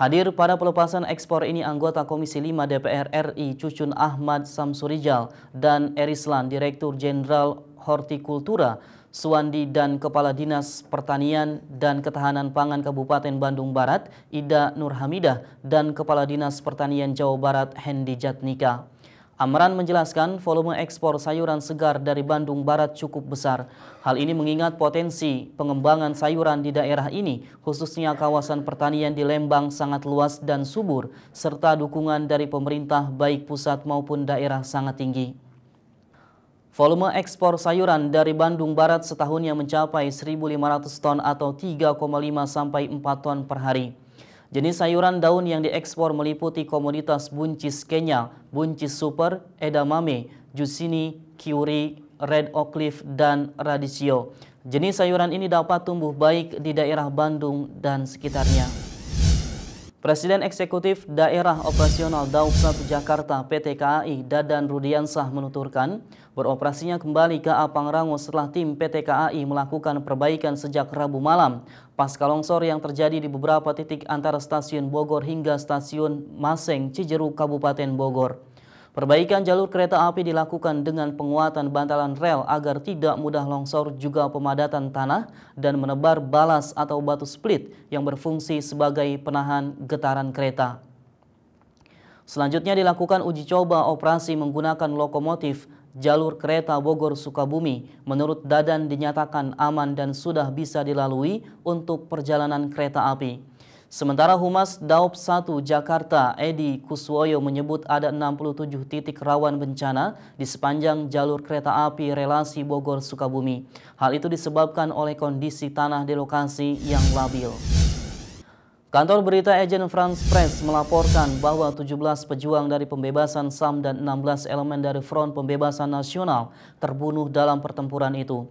Hadir pada pelepasan ekspor ini anggota Komisi 5 DPR RI Cucun Ahmad Samsurijal dan Erislan Direktur Jenderal Hortikultura Suwandi dan Kepala Dinas Pertanian dan Ketahanan Pangan Kabupaten Bandung Barat Ida Nurhamidah dan Kepala Dinas Pertanian Jawa Barat Hendi Jatnika. Amran menjelaskan volume ekspor sayuran segar dari Bandung Barat cukup besar. Hal ini mengingat potensi pengembangan sayuran di daerah ini, khususnya kawasan pertanian di Lembang sangat luas dan subur, serta dukungan dari pemerintah baik pusat maupun daerah sangat tinggi. Volume ekspor sayuran dari Bandung Barat setahunnya mencapai 1.500 ton atau 3,5 sampai 4 ton per hari. Jenis sayuran daun yang diekspor meliputi komoditas buncis Kenya, buncis super, edamame, jusini, kiuri, red oak leaf, dan radicchio. Jenis sayuran ini dapat tumbuh baik di daerah Bandung dan sekitarnya. Presiden Eksekutif Daerah Operasional Daup 1 Jakarta PT KAI Dadan Rudiansah menuturkan beroperasinya kembali KA Pangrango setelah tim PT KAI melakukan perbaikan sejak Rabu malam pasca longsor yang terjadi di beberapa titik antara stasiun Bogor hingga stasiun Maseng Cijeruk Kabupaten Bogor. Perbaikan jalur kereta api dilakukan dengan penguatan bantalan rel agar tidak mudah longsor juga pemadatan tanah dan menebar balas atau batu split yang berfungsi sebagai penahan getaran kereta. Selanjutnya dilakukan uji coba operasi menggunakan lokomotif jalur kereta Bogor-Sukabumi menurut Dadan dinyatakan aman dan sudah bisa dilalui untuk perjalanan kereta api. Sementara Humas Daop 1 Jakarta Edi Kuswoyo menyebut ada 67 titik rawan bencana di sepanjang jalur kereta api relasi Bogor-Sukabumi. Hal itu disebabkan oleh kondisi tanah di lokasi yang labil. Kantor berita agen France Press melaporkan bahwa 17 pejuang dari pembebasan SAM dan 16 elemen dari Front Pembebasan Nasional terbunuh dalam pertempuran itu.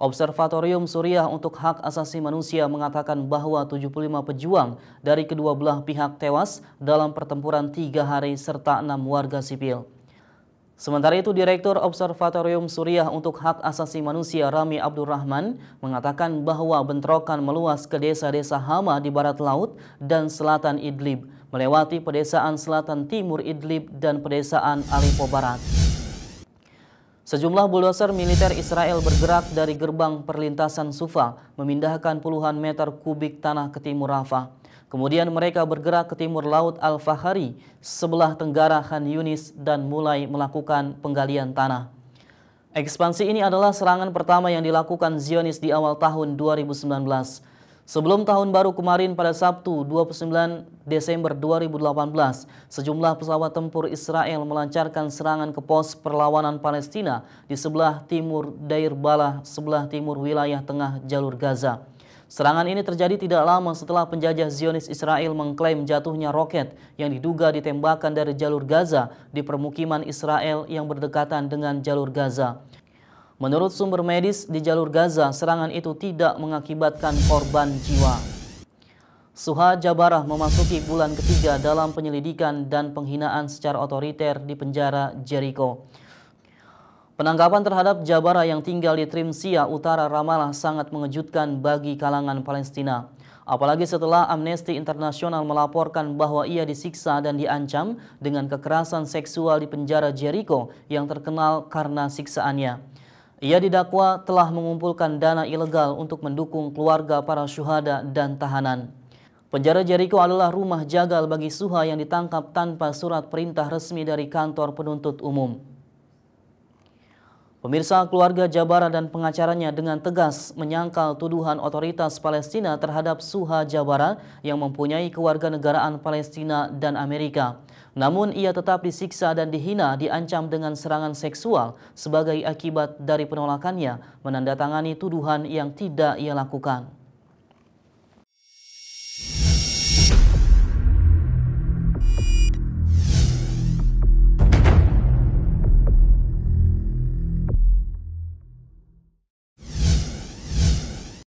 Observatorium Suriah untuk Hak Asasi Manusia mengatakan bahwa 75 pejuang dari kedua belah pihak tewas dalam pertempuran tiga hari serta enam warga sipil. Sementara itu, Direktur Observatorium Suriah untuk Hak Asasi Manusia Rami Abdurrahman mengatakan bahwa bentrokan meluas ke desa-desa Hama di barat laut dan selatan Idlib, melewati pedesaan selatan timur Idlib dan pedesaan Aleppo Barat. Sejumlah bulldozer militer Israel bergerak dari gerbang perlintasan Sufa memindahkan puluhan meter kubik tanah ke timur Rafah. Kemudian mereka bergerak ke timur laut Al-Fahari sebelah tenggara Khan Yunis dan mulai melakukan penggalian tanah. Ekspansi ini adalah serangan pertama yang dilakukan Zionis di awal tahun 2019. Sebelum tahun baru kemarin pada Sabtu 29 Desember 2018, sejumlah pesawat tempur Israel melancarkan serangan ke pos perlawanan Palestina di sebelah timur Dair Balah, sebelah timur wilayah tengah jalur Gaza. Serangan ini terjadi tidak lama setelah penjajah Zionis Israel mengklaim jatuhnya roket yang diduga ditembakkan dari jalur Gaza di permukiman Israel yang berdekatan dengan jalur Gaza. Menurut sumber medis di jalur Gaza, serangan itu tidak mengakibatkan korban jiwa. Suha Jabarah memasuki bulan ketiga dalam penyelidikan dan penghinaan secara otoriter di penjara Jericho. Penangkapan terhadap Jabara yang tinggal di Trimsia, utara Ramallah sangat mengejutkan bagi kalangan Palestina. Apalagi setelah Amnesty International melaporkan bahwa ia disiksa dan diancam dengan kekerasan seksual di penjara Jericho yang terkenal karena siksaannya. Ia didakwa telah mengumpulkan dana ilegal untuk mendukung keluarga para syuhada dan tahanan. Penjara Jericho adalah rumah jagal bagi Suha yang ditangkap tanpa surat perintah resmi dari kantor penuntut umum. Pemirsa keluarga Jabara dan pengacaranya dengan tegas menyangkal tuduhan otoritas Palestina terhadap Suha Jabara yang mempunyai kewarganegaraan Palestina dan Amerika. Namun ia tetap disiksa dan dihina diancam dengan serangan seksual sebagai akibat dari penolakannya menandatangani tuduhan yang tidak ia lakukan.